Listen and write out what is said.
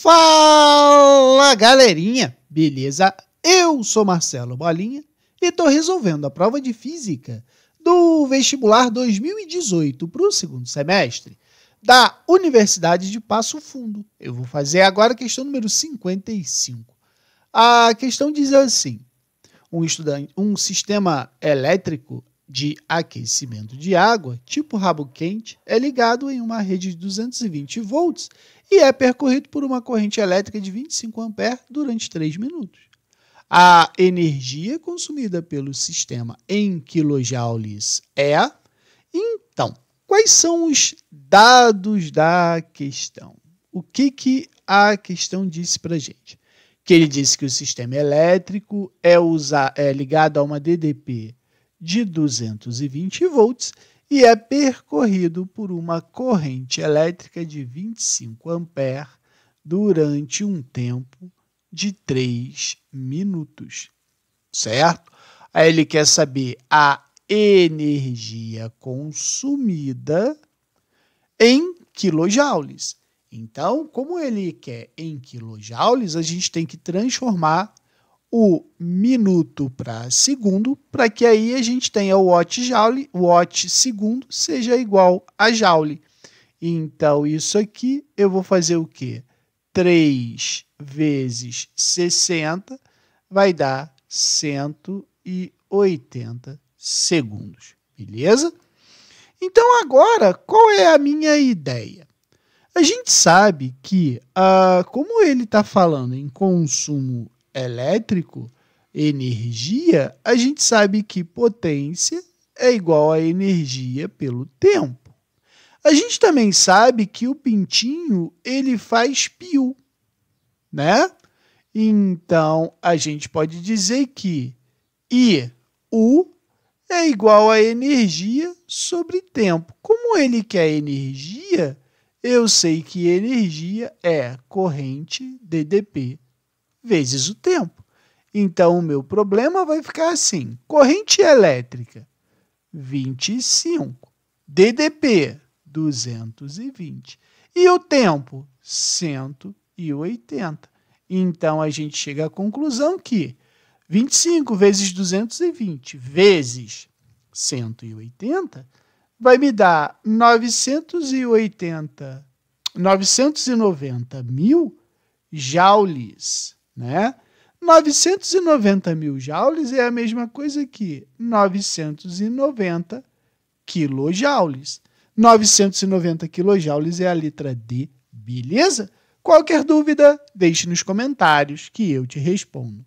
Fala galerinha, beleza? Eu sou Marcelo Bolinha e estou resolvendo a prova de física do vestibular 2018 para o segundo semestre da Universidade de Passo Fundo. Eu vou fazer agora a questão número 55. A questão diz assim: um, um sistema elétrico de aquecimento de água, tipo rabo quente, é ligado em uma rede de 220 volts e é percorrido por uma corrente elétrica de 25 amperes durante 3 minutos. A energia consumida pelo sistema em quilojoules é. Então, quais são os dados da questão? O que, que a questão disse para gente? Que ele disse que o sistema elétrico é, usar, é ligado a uma DDP de 220 volts e é percorrido por uma corrente elétrica de 25 ampere durante um tempo de 3 minutos. Certo? Aí ele quer saber a energia consumida em quilojoules. Então, como ele quer em quilojoules, a gente tem que transformar o minuto para segundo, para que aí a gente tenha o watt joule, o watt segundo seja igual a joule. Então isso aqui eu vou fazer o quê? 3 vezes 60 vai dar 180 segundos, beleza? Então agora, qual é a minha ideia? A gente sabe que, uh, como ele está falando em consumo elétrico, energia, a gente sabe que potência é igual a energia pelo tempo. A gente também sabe que o pintinho ele faz piu né? Então a gente pode dizer que I U é igual a energia sobre tempo. Como ele quer energia, eu sei que energia é corrente DDP vezes o tempo. Então o meu problema vai ficar assim: corrente elétrica 25, DDP 220 e o tempo 180. Então a gente chega à conclusão que 25 vezes 220 vezes 180 vai me dar 980 990 mil joules né? 990 mil joules é a mesma coisa que 990 quilojoules. 990 quilojoules é a letra D, beleza? Qualquer dúvida, deixe nos comentários que eu te respondo.